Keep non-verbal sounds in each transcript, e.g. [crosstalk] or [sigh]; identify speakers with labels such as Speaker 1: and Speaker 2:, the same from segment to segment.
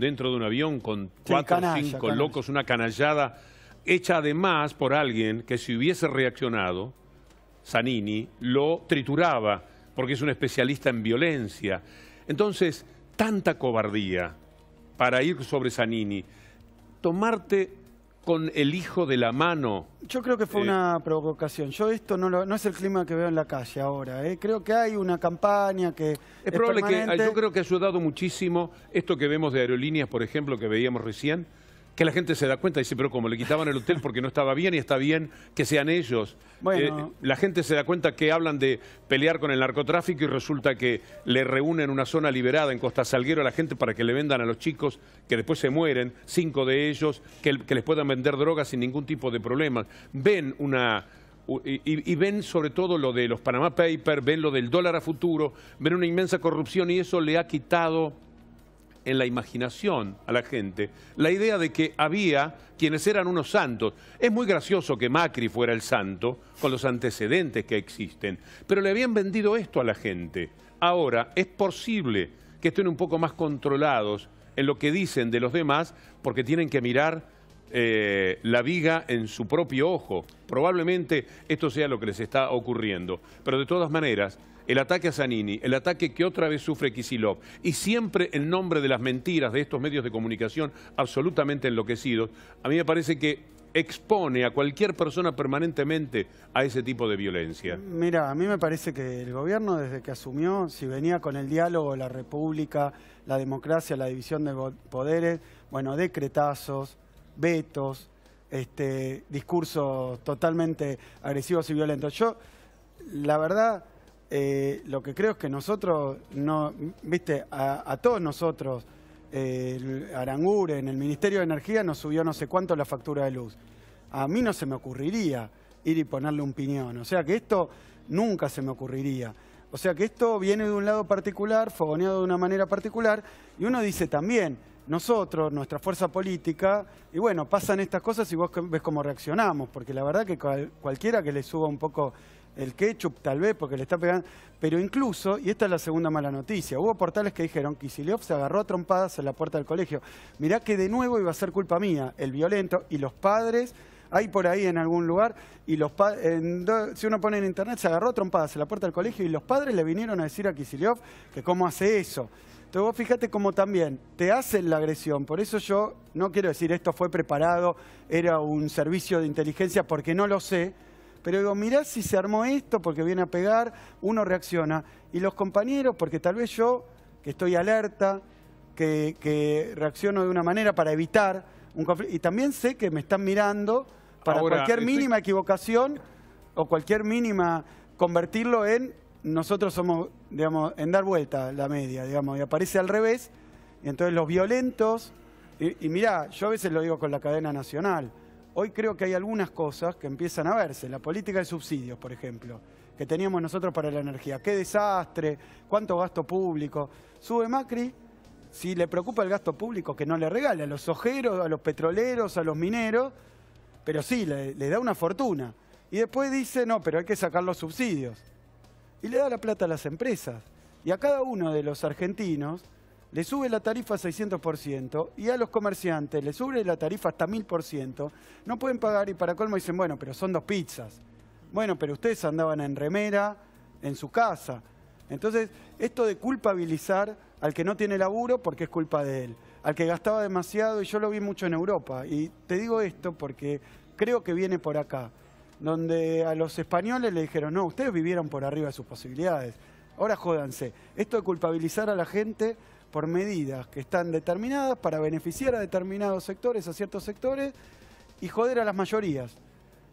Speaker 1: dentro de un avión con cuatro o cinco locos, una canallada hecha además por alguien que si hubiese reaccionado, Sanini lo trituraba, porque es un especialista en violencia. Entonces, tanta cobardía para ir sobre Sanini tomarte con el hijo de la mano.
Speaker 2: Yo creo que fue eh, una provocación. Yo esto no, no es el clima que veo en la calle ahora. ¿eh? Creo que hay una campaña que... Es, probable que... Yo
Speaker 1: creo que ha ayudado muchísimo esto que vemos de aerolíneas, por ejemplo, que veíamos recién, que la gente se da cuenta y dice, pero como le quitaban el hotel porque no estaba bien y está bien que sean ellos. Eh, la gente se da cuenta que hablan de pelear con el narcotráfico y resulta que le reúnen una zona liberada en Costa Salguero a la gente para que le vendan a los chicos que después se mueren, cinco de ellos, que, les puedan vender drogas sin ningún tipo de problema. Ven una y, y, ven sobre todo lo de los Panama Papers, ven lo del dólar a futuro, ven una inmensa corrupción y eso le ha quitado en la imaginación a la gente la idea de que había quienes eran unos santos. Es muy gracioso que Macri fuera el santo, con los antecedentes que existen, pero le habían vendido esto a la gente. Ahora es posible que estén un poco más controlados en lo que dicen de los demás, porque tienen que mirar eh, la viga en su propio ojo. Probablemente esto sea lo que les está ocurriendo. Pero de todas maneras, el ataque a Zanini, el ataque que otra vez sufre Kisilov, y siempre el nombre de las mentiras de estos medios de comunicación absolutamente enloquecidos, a mí me parece que expone a cualquier persona permanentemente a ese tipo de violencia.
Speaker 2: Mira, a mí me parece que el gobierno desde que asumió, si venía con el diálogo, la república, la democracia, la división de poderes, bueno, decretazos, vetos, este, discursos totalmente agresivos y violentos. Yo, la verdad, eh, lo que creo es que nosotros, no, viste, a, todos nosotros, eh, Arangure, en el Ministerio de Energía, nos subió no sé cuánto la factura de luz. A mí no se me ocurriría ir y ponerle un piñón. O sea que esto nunca se me ocurriría. O sea que esto viene de un lado particular, fogoneado de una manera particular, y uno dice también, nosotros, nuestra fuerza política, y bueno, pasan estas cosas y vos ves cómo reaccionamos, porque la verdad que cualquiera que le suba un poco el ketchup, tal vez, porque le está pegando, pero incluso, y esta es la segunda mala noticia, hubo portales que dijeron que se agarró a trompadas en la puerta del colegio. Mirá que de nuevo iba a ser culpa mía, el violento, y los padres hay por ahí en algún lugar, y los si uno pone en internet, se agarró trompadas en la puerta del colegio y los padres le vinieron a decir a Kisilov que cómo hace eso. Entonces vos fíjate cómo también te hacen la agresión. Por eso yo no quiero decir esto fue preparado, era un servicio de inteligencia, porque no lo sé. Pero digo, mirá si se armó esto porque viene a pegar, uno reacciona. Y los compañeros, porque tal vez yo, que estoy alerta, que, reacciono de una manera para evitar un conflicto. Y también sé que me están mirando para cualquier mínima equivocación o cualquier mínima convertirlo en nosotros somos, digamos, en dar vuelta la media, digamos, y aparece al revés, y entonces los violentos, y, mirá, yo a veces lo digo con la cadena nacional, hoy creo que hay algunas cosas que empiezan a verse, la política de subsidios, por ejemplo, que teníamos nosotros para la energía, qué desastre, cuánto gasto público, sube Macri, si le preocupa el gasto público, que no le regale a los ojeros, a los petroleros, a los mineros, pero sí, le da una fortuna. Y después dice, no, pero hay que sacar los subsidios y le da la plata a las empresas. Y a cada uno de los argentinos le sube la tarifa 600% y a los comerciantes le sube la tarifa hasta 1000%, no pueden pagar y para colmo dicen, bueno, pero son dos pizzas. Bueno, pero ustedes andaban en remera en su casa. Entonces, esto de culpabilizar al que no tiene laburo porque es culpa de él, al que gastaba demasiado, y yo lo vi mucho en Europa, y te digo esto porque creo que viene por acá donde a los españoles le dijeron, no, ustedes vivieron por arriba de sus posibilidades, ahora jódanse. Esto de culpabilizar a la gente por medidas que están determinadas para beneficiar a determinados sectores, a ciertos sectores, y joder a las mayorías.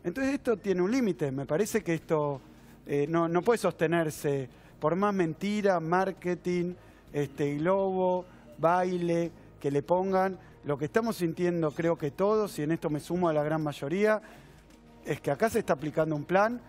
Speaker 2: Entonces esto tiene un límite, me parece que esto eh, no, puede sostenerse por más mentira, marketing, este, globo, baile que le pongan. Lo que estamos sintiendo creo que todos, y en esto me sumo a la gran mayoría, es que acá se está aplicando un plan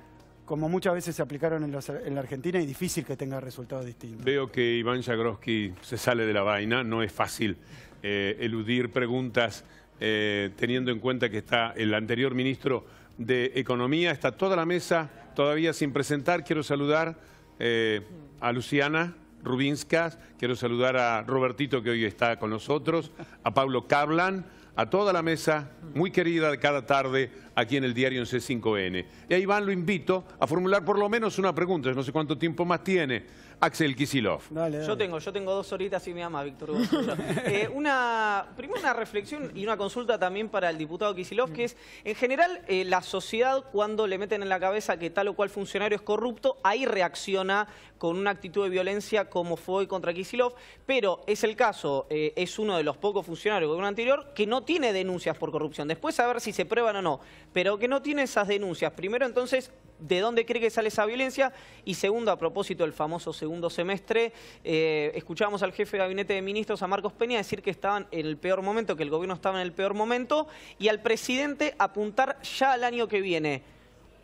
Speaker 2: como muchas veces se aplicaron en, la Argentina y difícil que tenga resultados distintos.
Speaker 1: Veo que Iván Jagroski se sale de la vaina, no es fácil eh, eludir preguntas eh, teniendo en cuenta que está el anterior ministro de Economía, está toda la mesa todavía sin presentar. Quiero saludar eh, a Luciana Rubinskas, quiero saludar a Robertito que hoy está con nosotros, a Pablo Cablan, a toda la mesa muy querida de cada tarde aquí en el diario en C5N. Y a Iván lo invito a formular por lo menos una pregunta, no sé cuánto tiempo más tiene. Axel Kisilov. Yo tengo, yo tengo dos horitas y me ama Víctor. [laughs] eh, una, primero una reflexión y una consulta también para el diputado Kisilov, que es, en general, eh, la sociedad cuando le meten en la cabeza que tal o cual funcionario es corrupto, ahí reacciona con una actitud de violencia como fue hoy contra Kisilov, pero es el caso, eh, es uno de los pocos funcionarios, de anterior, que no tiene denuncias por corrupción. Después a ver si se prueban o no, pero que no tiene esas denuncias. Primero, entonces, ¿de dónde cree que sale esa violencia? Y segundo, a propósito del famoso segundo semestre, eh, escuchábamos al jefe de gabinete de ministros, a Marcos Peña, decir que estaban en el peor momento, que el gobierno estaba en el peor momento, y al presidente apuntar ya al año que viene.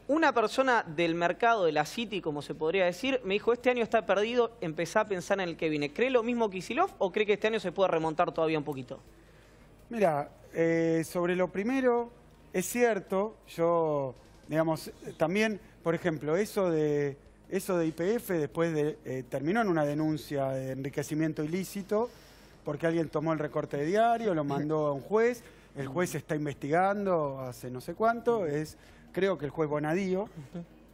Speaker 1: Una persona del mercado de la City, como se podría decir, me dijo, este año está perdido, empezá a pensar en el que viene. ¿Cree lo mismo Kisilov o cree que este año se puede remontar todavía un poquito?
Speaker 2: Mira, eh, sobre lo primero, es cierto, yo, digamos, también, por ejemplo, eso de eso de IPF después de, eh, terminó en una denuncia de enriquecimiento ilícito porque alguien tomó el recorte de diario, lo mandó a un juez, el juez está investigando hace no sé cuánto, es creo que el juez Bonadío,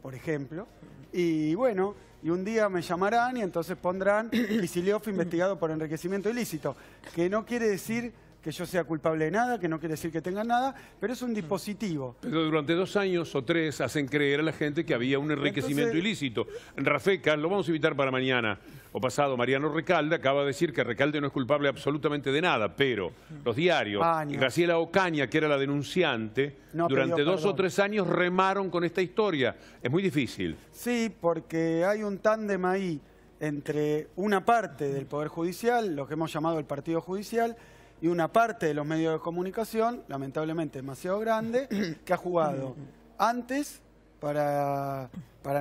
Speaker 2: por ejemplo, y bueno, y un día me llamarán y entonces pondrán fue investigado por enriquecimiento ilícito, que no quiere decir que yo sea culpable de nada, que no quiere decir que tenga nada, pero es un dispositivo.
Speaker 1: Pero durante dos años o tres hacen creer a la gente que había un enriquecimiento ilícito. Rafeca, lo vamos a invitar para mañana o pasado, Mariano Recalde acaba de decir que Recalde no es culpable absolutamente de nada, pero los diarios, y Graciela Ocaña, que era la denunciante, durante dos o tres años remaron con esta historia. Es muy difícil.
Speaker 2: Sí, porque hay un tándem ahí entre una parte del Poder Judicial, lo que hemos llamado el Partido Judicial, y una parte de los medios de comunicación, lamentablemente demasiado grande, [clears throat] que ha jugado antes para,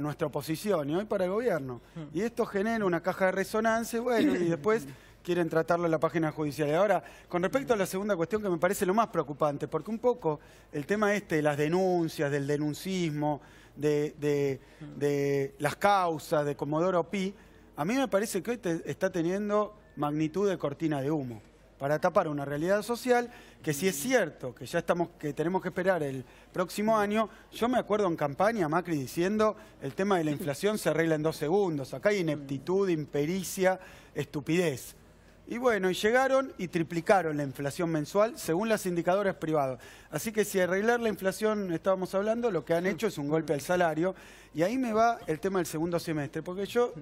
Speaker 2: nuestra oposición y hoy para el gobierno. Mm. Y esto genera una caja de resonancia, bueno, y después [clears throat] quieren tratarlo en la página judicial. Y ahora, con respecto a la segunda cuestión, que me parece lo más preocupante, porque un poco el tema este de las denuncias, del denuncismo, de, mm. las causas, de Comodoro Pi, a mí me parece que hoy está teniendo magnitud de cortina de humo para tapar una realidad social que si es cierto que ya estamos, que tenemos que esperar el próximo año, yo me acuerdo en campaña Macri diciendo el tema de la inflación se arregla en dos segundos, acá hay ineptitud, impericia, estupidez. Y bueno, y llegaron y triplicaron la inflación mensual según las indicadores privados. Así que si arreglar la inflación estábamos hablando, lo que han hecho es un golpe al salario. Y ahí me va el tema del segundo semestre, porque yo,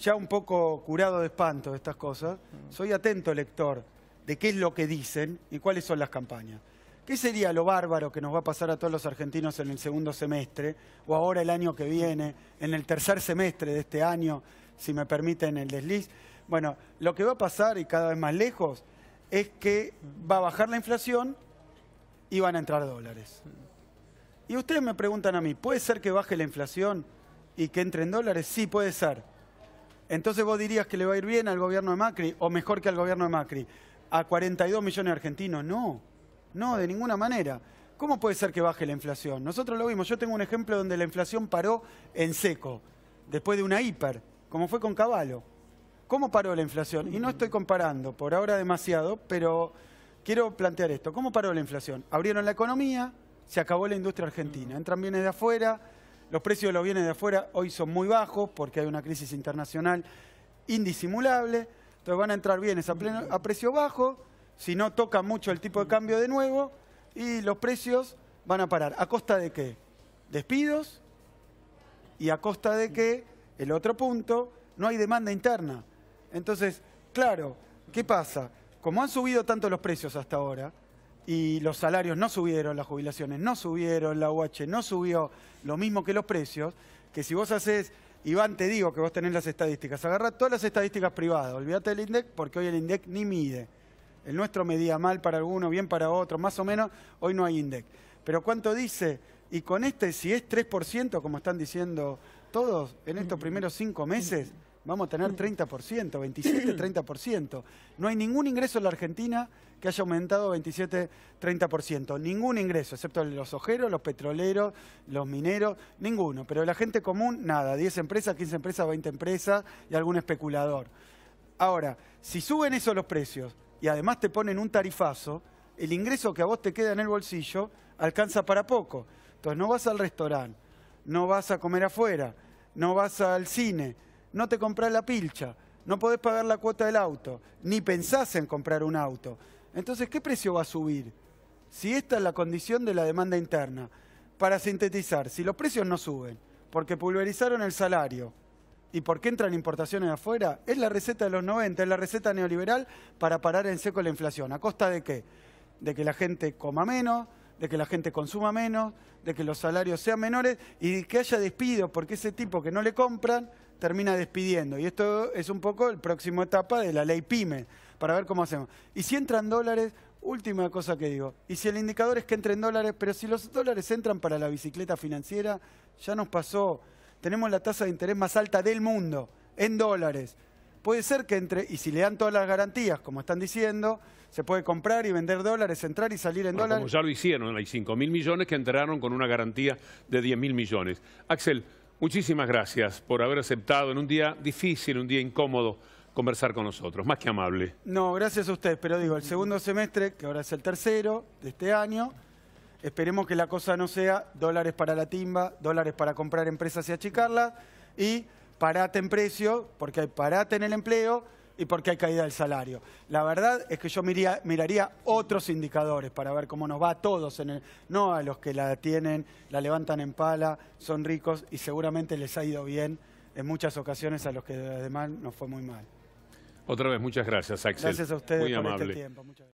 Speaker 2: ya un poco curado de espanto de estas cosas, soy atento lector de qué es lo que dicen y cuáles son las campañas. ¿Qué sería lo bárbaro que nos va a pasar a todos los argentinos en el segundo semestre o ahora el año que viene, en el tercer semestre de este año, si me permiten el desliz? Bueno, lo que va a pasar y cada vez más lejos es que va a bajar la inflación y van a entrar dólares. Y ustedes me preguntan a mí, ¿puede ser que baje la inflación y que entren dólares? Sí, puede ser. Entonces vos dirías que le va a ir bien al gobierno de Macri o mejor que al gobierno de Macri a 42 millones de argentinos. No, no, de ninguna manera. ¿Cómo puede ser que baje la inflación? Nosotros lo vimos. Yo tengo un ejemplo donde la inflación paró en seco, después de una hiper, como fue con Caballo. ¿Cómo paró la inflación? Y no estoy comparando, por ahora demasiado, pero quiero plantear esto. ¿Cómo paró la inflación? Abrieron la economía, se acabó la industria argentina. Entran bienes de afuera, los precios de los bienes de afuera hoy son muy bajos porque hay una crisis internacional indisimulable entonces van a entrar bienes a, a precio bajo, si no toca mucho el tipo de cambio de nuevo, y los precios van a parar. ¿A costa de qué? Despidos y a costa de que, el otro punto, no hay demanda interna. Entonces, claro, ¿qué pasa? Como han subido tanto los precios hasta ahora, y los salarios no subieron, las jubilaciones no subieron, la UH no subió, lo mismo que los precios, que si vos haces Iván, te digo que vos tenés las estadísticas. Agarra todas las estadísticas privadas. Olvídate del INDEC porque hoy el INDEC ni mide. El nuestro medía mal para alguno, bien para otro, más o menos. Hoy no hay INDEC. Pero ¿cuánto dice? Y con este, si es 3%, como están diciendo todos, en estos [clears throat] primeros cinco meses, Vamos a tener 30%, 27-30%. [clears throat] No hay ningún ingreso en la Argentina que haya aumentado 27-30%. Ningún ingreso, excepto los ojeros, los petroleros, los mineros, ninguno. Pero la gente común, nada. 10 empresas, 15 empresas, 20 empresas y algún especulador. Ahora, si suben esos los precios y además te ponen un tarifazo, el ingreso que a vos te queda en el bolsillo alcanza para poco. Entonces no vas al restaurante, no vas a comer afuera, no vas al cine no te compras la pilcha, no podés pagar la cuota del auto, ni pensás en comprar un auto. Entonces, ¿qué precio va a subir? Si esta es la condición de la demanda interna. Para sintetizar, si los precios no suben, porque pulverizaron el salario, ¿Y porque entran importaciones de afuera? Es la receta de los 90, es la receta neoliberal para parar en seco la inflación. ¿A costa de qué? De que la gente coma menos, de que la gente consuma menos, de que los salarios sean menores y que haya despidos porque ese tipo que no le compran termina despidiendo. Y esto es un poco el próximo etapa de la ley PYME, para ver cómo hacemos. Y si entran dólares, última cosa que digo, y si el indicador es que entren dólares, pero si los dólares entran para la bicicleta financiera, ya nos pasó, tenemos la tasa de interés más alta del mundo, en dólares. Puede ser que entre, y si le dan todas las garantías, como están diciendo, se puede comprar y vender dólares, entrar y salir en dólares. Como
Speaker 1: ya lo hicieron, hay 5 mil millones que entraron con una garantía de 10 mil millones. Axel, Muchísimas gracias por haber aceptado en un día difícil, un día incómodo, conversar con nosotros. Más que amable.
Speaker 2: No, gracias a usted. Pero digo, el segundo semestre, que ahora es el tercero de este año, esperemos que la cosa no sea dólares para la timba, dólares para comprar empresas y achicarlas, y parate en precio, porque hay parate en el empleo, y por qué hay caída del salario. La verdad es que yo miraría otros indicadores para ver cómo nos va a todos, en el, no a los que la tienen, la levantan en pala, son ricos y seguramente les ha ido bien en muchas ocasiones a los que además nos fue muy mal.
Speaker 1: Otra vez, muchas gracias, Axel. Gracias a ustedes por este
Speaker 2: tiempo. Muchas